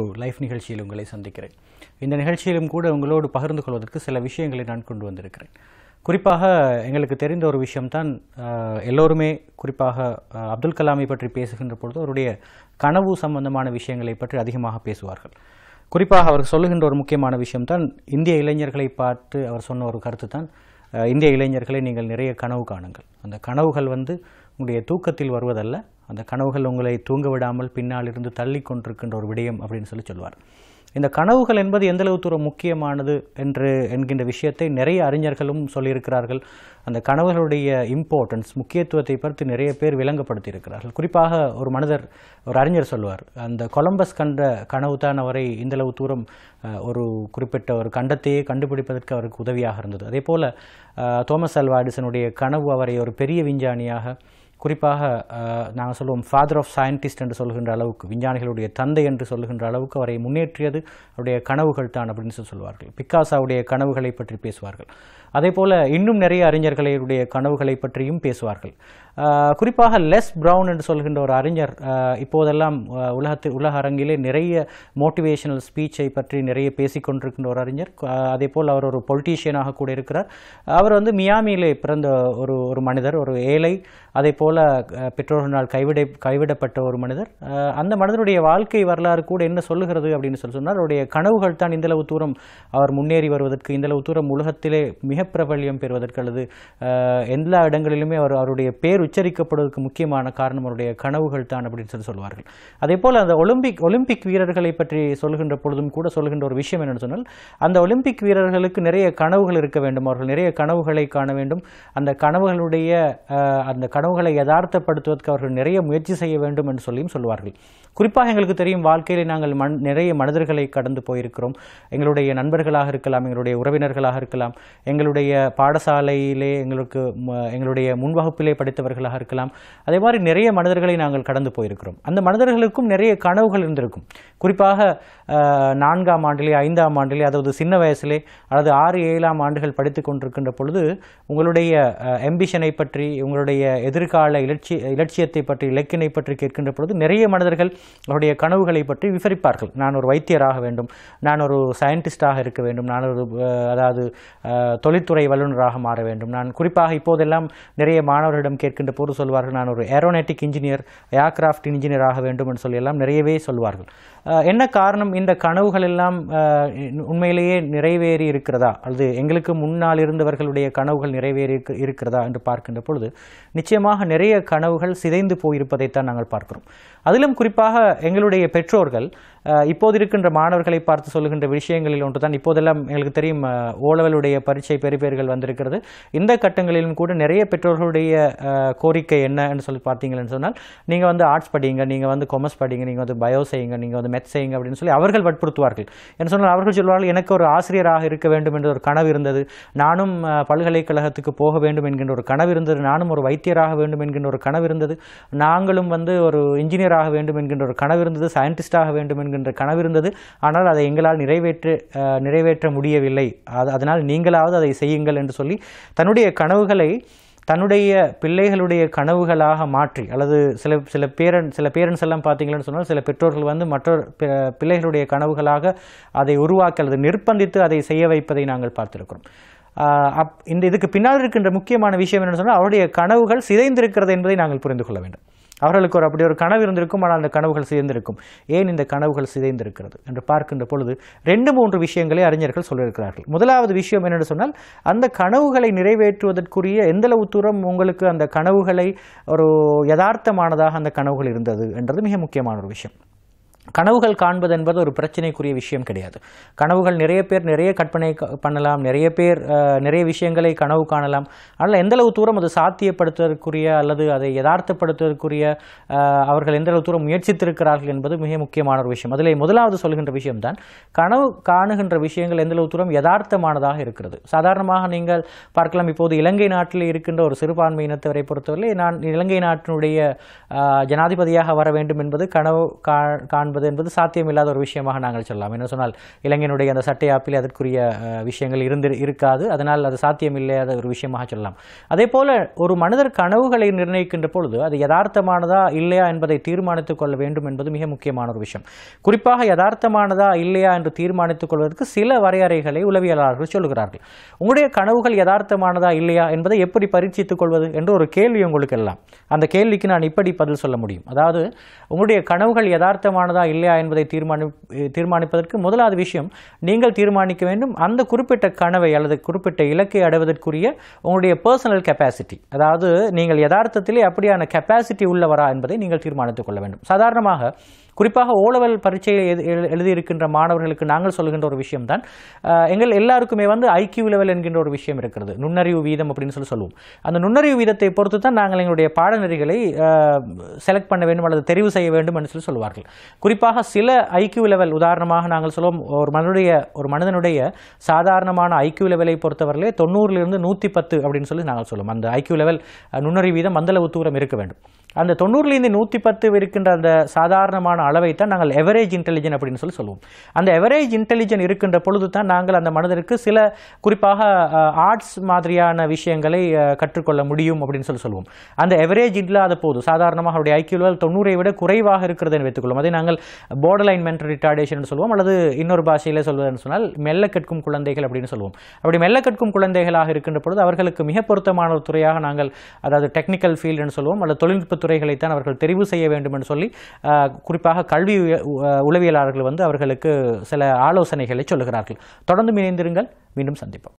ஒரு லைஃப் நிகழ்ச்சியில் உங்களை சந்திக்கிறேன் இந்த நிகழ்ச்சியிலும் கூட உங்களோடு பகிர்ந்து கொள்வதற்கு சில விஷயங்களை நான் கொண்டு வந்திருக்கிறேன் குறிப்பாக எங்களுக்கு தெரிந்த ஒரு விஷயம்தான் எல்லோருமே குறிப்பாக அப்துல் கலாமை பற்றி பேசுகின்ற பொழுது அவருடைய கனவு சம்பந்தமான விஷயங்களை பற்றி அதிகமாக பேசுவார்கள் குறிப்பாக அவர் சொல்லுகின்ற ஒரு முக்கியமான விஷயம்தான் இந்திய இளைஞர்களை பார்த்து அவர் சொன்ன ஒரு கருத்து தான் இந்திய இளைஞர்களை நீங்கள் நிறைய கனவு காணுங்கள் அந்த கனவுகள் வந்து உங்களுடைய தூக்கத்தில் வருவதல்ல அந்த கனவுகள் உங்களை தூங்க விடாமல் பின்னால் இருந்து தள்ளி கொண்டிருக்கின்ற ஒரு விடயம் அப்படின்னு சொல்லி சொல்வார் இந்த கனவுகள் என்பது எந்தளவு தூரம் முக்கியமானது என்று என்கின்ற விஷயத்தை நிறைய அறிஞர்களும் சொல்லியிருக்கிறார்கள் அந்த கனவுகளுடைய இம்பார்ட்டன்ஸ் முக்கியத்துவத்தை பற்றி நிறைய பேர் விளங்கப்படுத்தி இருக்கிறார்கள் குறிப்பாக ஒரு மனிதர் ஒரு அறிஞர் சொல்வார் அந்த கொலம்பஸ் கண்ட கனவு தான் அவரை இந்தளவு தூரம் ஒரு குறிப்பிட்ட ஒரு கண்டத்தையே கண்டுபிடிப்பதற்கு அவருக்கு உதவியாக இருந்தது அதே போல் தோமஸ் அல்வாடிசனுடைய கனவு அவரை ஒரு பெரிய விஞ்ஞானியாக குறிப்பாக நாங்கள் சொல்லுவோம் ஃபாதர் ஆஃப் சயின்டிஸ்ட் என்று சொல்கின்ற அளவுக்கு விஞ்ஞானிகளுடைய தந்தை என்று சொல்கின்ற அளவுக்கு அவரை முன்னேற்றியது அவருடைய கனவுகள் தான் அப்படின்னு சொல்லி சொல்வார்கள் பிக்காசாவுடைய கனவுகளை பற்றி பேசுவார்கள் அதே போல் இன்னும் நிறைய அறிஞர்களுடைய கனவுகளை பற்றியும் பேசுவார்கள் குறிப்பாக லெஸ் ப்ரவுன் என்று சொல்கின்ற ஒரு அறிஞர் இப்போதெல்லாம் உலகத்து உலக அரங்கிலே நிறைய மோட்டிவேஷனல் ஸ்பீச்சை பற்றி நிறைய பேசிக்கொண்டிருக்கின்ற ஒரு அறிஞர் அதே போல் அவர் ஒரு பொலிட்டீஷியனாக கூட இருக்கிறார் அவர் வந்து மியாமியிலே பிறந்த ஒரு ஒரு மனிதர் ஒரு ஏழை அதே போல் பெற்றோர்களால் கைவிட கைவிடப்பட்ட ஒரு மனிதர் அந்த மனிதனுடைய வாழ்க்கை வரலாறு கூட என்ன சொல்லுகிறது அப்படின்னு சொல்லி சொன்னால் அவருடைய கனவுகள் தான் இந்தளவு தூரம் அவர் முன்னேறி வருவதற்கு இந்தளவு தூரம் உலகத்திலே மிக பிரபல்யம் பெறுவதற்கு அல்லது எல்லா இடங்களிலுமே அவர் அவருடைய பேர் உச்சரிக்கப்படுவதற்கு முக்கியமான காரணம் அவருடைய கனவுகள் தான் அப்படின்னு சொல்லி சொல்வார்கள் அதே போல் அந்த ஒலிம்பிக் ஒலிம்பிக் வீரர்களை பற்றி சொல்கின்ற பொழுதும் கூட சொல்கின்ற ஒரு விஷயம் என்னென்னு சொன்னால் அந்த ஒலிம்பிக் வீரர்களுக்கு நிறைய கனவுகள் இருக்க வேண்டும் அவர்கள் நிறைய கனவுகளை காண வேண்டும் அந்த கனவுகளுடைய அந்த கனவுகளை யதார்த்தப்படுத்துவதற்கு அவர்கள் நிறைய முயற்சி செய்ய வேண்டும் என்று சொல்லியும் சொல்வார்கள் குறிப்பாக எங்களுக்கு தெரியும் வாழ்க்கையில் நாங்கள் மண் நிறைய மனிதர்களை கடந்து போயிருக்கிறோம் எங்களுடைய நண்பர்களாக இருக்கலாம் எங்களுடைய உறவினர்களாக இருக்கலாம் எங்களுடைய பாடசாலையிலே எங்களுக்கு எங்களுடைய முன்வகுப்பிலே படித்தவர்களாக இருக்கலாம் அதே மாதிரி நிறைய மனிதர்களை நாங்கள் கடந்து போயிருக்கிறோம் அந்த மனிதர்களுக்கும் நிறைய கனவுகள் இருந்திருக்கும் குறிப்பாக நான்காம் ஆண்டிலே ஐந்தாம் ஆண்டிலே அதாவது சின்ன வயசுலே அல்லது ஆறு ஏழாம் ஆண்டுகள் படித்து கொண்டிருக்கின்ற பொழுது உங்களுடைய எம்பிஷனை பற்றி உங்களுடைய எதிர்கால இலட்சிய இலட்சியத்தை பற்றி இலக்கினை பற்றி கேட்கின்ற பொழுது நிறைய மனிதர்கள் அவருடைய கனவுகளை பற்றி விசரிப்பார்கள் நான் ஒரு வைத்தியராக வேண்டும் நான் ஒரு சயின்டிஸ்டாக இருக்க வேண்டும் நான் ஒரு அதாவது தொழில்துறை வல்லுநராக மாற வேண்டும் நான் குறிப்பாக இப்போதெல்லாம் நிறைய மாணவர்களிடம் கேட்கின்ற போது சொல்வார்கள் நான் ஒரு ஏரோனேட்டிக் இன்ஜினியர் ஏர்கிராஃப்ட் இன்ஜினியர் ஆக வேண்டும் என்று சொல்லி எல்லாம் நிறையவே சொல்வார்கள் என்ன காரணம் இந்த கனவுகள் எல்லாம் உண்மையிலேயே நிறைவேறி இருக்கிறதா அல்லது எங்களுக்கு முன்னால் இருந்தவர்களுடைய கனவுகள் நிறைவேறி இருக்கிறதா என்று பார்க்கின்ற பொழுது நிச்சயம் நிச்சயமாக நிறைய கனவுகள் சிதைந்து போயிருப்பதைத்தான் நாங்கள் பார்க்கிறோம் அதிலும் குறிப்பாக எங்களுடைய பெற்றோர்கள் இப்போது இருக்கின்ற மாணவர்களை பார்த்து சொல்லுகின்ற விஷயங்களில் ஒன்று தான் இப்போதெல்லாம் எங்களுக்கு தெரியும் ஓலவலுடைய பரீட்சை பெறுபேர்கள் வந்திருக்கிறது இந்த கட்டங்களிலும் கூட நிறைய பெற்றோர்களுடைய கோரிக்கை என்னன்னு சொல்லி பார்த்தீங்கன்னு சொன்னால் நீங்கள் வந்து ஆர்ட்ஸ் படிங்க நீங்கள் வந்து கொமர்ஸ் படிங்க நீங்கள் வந்து பயோ செய்யுங்க நீங்கள் வந்து மெத் செய்யுங்க அப்படின்னு சொல்லி அவர்கள் வற்புறுத்துவார்கள் என்ன சொன்னால் அவர்கள் சொல்வார்கள் எனக்கு ஒரு ஆசிரியராக இருக்க வேண்டும் என்ற ஒரு கனவு இருந்தது நானும் பல்கலைக்கழகத்துக்கு போக வேண்டும் என்கின்ற ஒரு கனவு இருந்தது நானும் ஒரு வைத்தியராக ஆக வேண்டும் என்கின்ற ஒரு கனவு இருந்தது நாங்களும் வந்து ஒரு இன்ஜினியர் ஆக வேண்டும் என்கின்ற ஒரு கனவு இருந்தது சயின்டிஸ்டாக வேண்டும் என்கின்ற கனவு இருந்தது ஆனால் அதை எங்களால் நிறைவேற்று நிறைவேற்ற முடியவில்லை அது அதனால் நீங்களாவது அதை செய்யுங்கள் என்று சொல்லி தன்னுடைய கனவுகளை தன்னுடைய பிள்ளைகளுடைய கனவுகளாக மாற்றி அல்லது சில சில பேரன் சில பேரண்ட்ஸ் எல்லாம் பார்த்தீங்களான்னு சொன்னால் சில பெற்றோர்கள் வந்து மற்றொரு பிள்ளைகளுடைய கனவுகளாக அதை உருவாக்க அல்லது நிர்பந்தித்து அதை செய்ய வைப்பதை நாங்கள் பார்த்துருக்கிறோம் அப் இந்த இதுக்கு பின்னால் இருக்கின்ற முக்கியமான விஷயம் என்னென்னு சொன்னால் அவருடைய கனவுகள் சிதைந்திருக்கிறது என்பதை நாங்கள் புரிந்து கொள்ள வேண்டும் அவர்களுக்கு ஒரு அப்படி ஒரு கனவு இருந்திருக்கும் ஆனால் அந்த கனவுகள் சிதைந்திருக்கும் ஏன் இந்த கனவுகள் சிதைந்திருக்கிறது என்று பார்க்கின்ற பொழுது ரெண்டு மூன்று விஷயங்களை அறிஞர்கள் சொல்லியிருக்கிறார்கள் முதலாவது விஷயம் என்னென்னு சொன்னால் அந்த கனவுகளை நிறைவேற்றுவதற்குரிய எந்தளவு தூரம் உங்களுக்கு அந்த கனவுகளை ஒரு யதார்த்தமானதாக அந்த கனவுகள் இருந்தது என்றது மிக முக்கியமான ஒரு விஷயம் கனவுகள் காண்பது என்பது ஒரு பிரச்சனைக்குரிய விஷயம் கிடையாது கனவுகள் நிறைய பேர் நிறைய கற்பனை பண்ணலாம் நிறைய பேர் நிறைய விஷயங்களை கனவு காணலாம் அதனால் எந்தளவு தூரம் அது சாத்தியப்படுத்துவதற்குரிய அல்லது அதை யதார்த்தப்படுத்துவதற்குரிய அவர்கள் எந்தளவு தூரம் முயற்சித்திருக்கிறார்கள் என்பது மிக முக்கியமான ஒரு விஷயம் அதில் முதலாவது சொல்கின்ற விஷயம்தான் கனவு காணுகின்ற விஷயங்கள் எந்தளவு தூரம் யதார்த்தமானதாக இருக்கிறது சாதாரணமாக நீங்கள் பார்க்கலாம் இப்போது இலங்கை நாட்டில் இருக்கின்ற ஒரு சிறுபான்மை இனத்தவரை பொறுத்தவரை நான் இலங்கை நாட்டினுடைய ஜனாதிபதியாக வர வேண்டும் என்பது கனவு காண் காண்பது என்பது சாத்தியமில்லாத ஒரு விஷயமாக நாங்கள் சொல்லலாம் என்ன சொன்னால் இளைஞனுடைய அந்த சட்டை ஆப்பில் அதற்குரிய விஷயங்கள் இருந்து இருக்காது அதனால் அது சாத்தியமில்லாத ஒரு விஷயமாக சொல்லலாம் அதே போல் ஒரு மனிதர் கனவுகளை நிர்ணயிக்கின்ற பொழுது அது யதார்த்தமானதா இல்லையா என்பதை தீர்மானித்துக் கொள்ள வேண்டும் என்பது மிக முக்கியமான ஒரு விஷயம் குறிப்பாக யதார்த்தமானதா இல்லையா என்று தீர்மானித்துக் கொள்வதற்கு சில வரையறைகளை உளவியலாளர்கள் சொல்கிறார்கள் உங்களுடைய கனவுகள் யதார்த்தமானதா இல்லையா என்பதை எப்படி பரீட்சித்துக் கொள்வது என்று ஒரு கேள்வி உங்களுக்கு எல்லாம் அந்த கேள்விக்கு நான் இப்படி பதில் சொல்ல முடியும் அதாவது உங்களுடைய கனவுகள் யதார்த்தமானதா இருக்கிறாரா இல்லையா என்பதை தீர்மானி தீர்மானிப்பதற்கு முதலாவது விஷயம் நீங்கள் தீர்மானிக்க வேண்டும் அந்த குறிப்பிட்ட கனவை அல்லது குறிப்பிட்ட இலக்கை அடைவதற்குரிய உங்களுடைய பர்சனல் கெப்பாசிட்டி அதாவது நீங்கள் யதார்த்தத்திலே அப்படியான கெப்பாசிட்டி உள்ளவரா என்பதை நீங்கள் தீர்மானித்துக் கொள்ள வேண்டும் சாதாரணமாக குறிப்பாக ஓலவல் பரீட்சையில் எது எழுதியிருக்கின்ற மாணவர்களுக்கு நாங்கள் சொல்கின்ற ஒரு விஷயம் தான் எங்கள் எல்லாருக்குமே வந்து ஐக்கியூ லெவல் என்கின்ற ஒரு விஷயம் இருக்கிறது நுண்ணறிவு வீதம் அப்படின்னு சொல்லி சொல்லுவோம் அந்த நுண்ணறிவு வீதத்தை பொறுத்து தான் நாங்கள் எங்களுடைய பாடநெறிகளை செலக்ட் பண்ண வேண்டும் அல்லது தெரிவு செய்ய வேண்டும் என்று சொல்லி சொல்வார்கள் குறிப்பாக சில ஐக்கியூ லெவல் உதாரணமாக நாங்கள் சொல்லுவோம் ஒரு மனுடைய ஒரு மனிதனுடைய சாதாரணமான ஐக்கியூ லெவலை பொறுத்தவரையிலே தொண்ணூறிலிருந்து நூற்றி பத்து அப்படின்னு சொல்லி நாங்கள் சொல்லுவோம் அந்த ஐக்கியூ லெவல் நுண்ணறிவு வீதம் மந்தளவு தூரம் இருக்க வேண்டும் அந்த தொண்ணூறுலேருந்து நூற்றி பத்து இருக்கின்ற அந்த சாதாரணமான அளவை தான் நாங்கள் எவரேஜ் இன்டெலிஜென்ட் அப்படின்னு சொல்லி சொல்லுவோம் அந்த எவரேஜ் இன்டெலிஜென்ட் இருக்கின்ற பொழுது தான் நாங்கள் அந்த மனதிற்கு சில குறிப்பாக ஆர்ட்ஸ் மாதிரியான விஷயங்களை கற்றுக்கொள்ள முடியும் அப்படின்னு சொல்லி சொல்லுவோம் அந்த எவரேஜ் இல்லாத போது சாதாரணமாக அவருடைய ஐக்கியூவில் தொண்ணூறை விட குறைவாக இருக்கிறது என்று வைத்துக்கொள்ளும் அதை நாங்கள் லைன் மென்டல் ரிட்டார்டேஷன் சொல்லுவோம் அல்லது இன்னொரு பாஷையில் சொல்வதுன்னு சொன்னால் மெல்ல கற்கும் குழந்தைகள் அப்படின்னு சொல்லுவோம் அப்படி மெல்ல கற்கும் குழந்தைகளாக இருக்கின்ற பொழுது அவர்களுக்கு மிக பொருத்தமான ஒரு துறையாக நாங்கள் அதாவது டெக்னிக்கல் ஃபீல்டுன்னு சொல்லுவோம் அல்லது தொழில்நுட்ப துறைகளைத்தான் அவர்கள் தெரிவு செய்ய வேண்டும் என்று சொல்லி குறிப்பாக கல்வி உளவியலாளர்கள் வந்து அவர்களுக்கு சில ஆலோசனைகளை சொல்லுகிறார்கள் தொடர்ந்து இணைந்திருங்கள் மீண்டும் சந்திப்போம்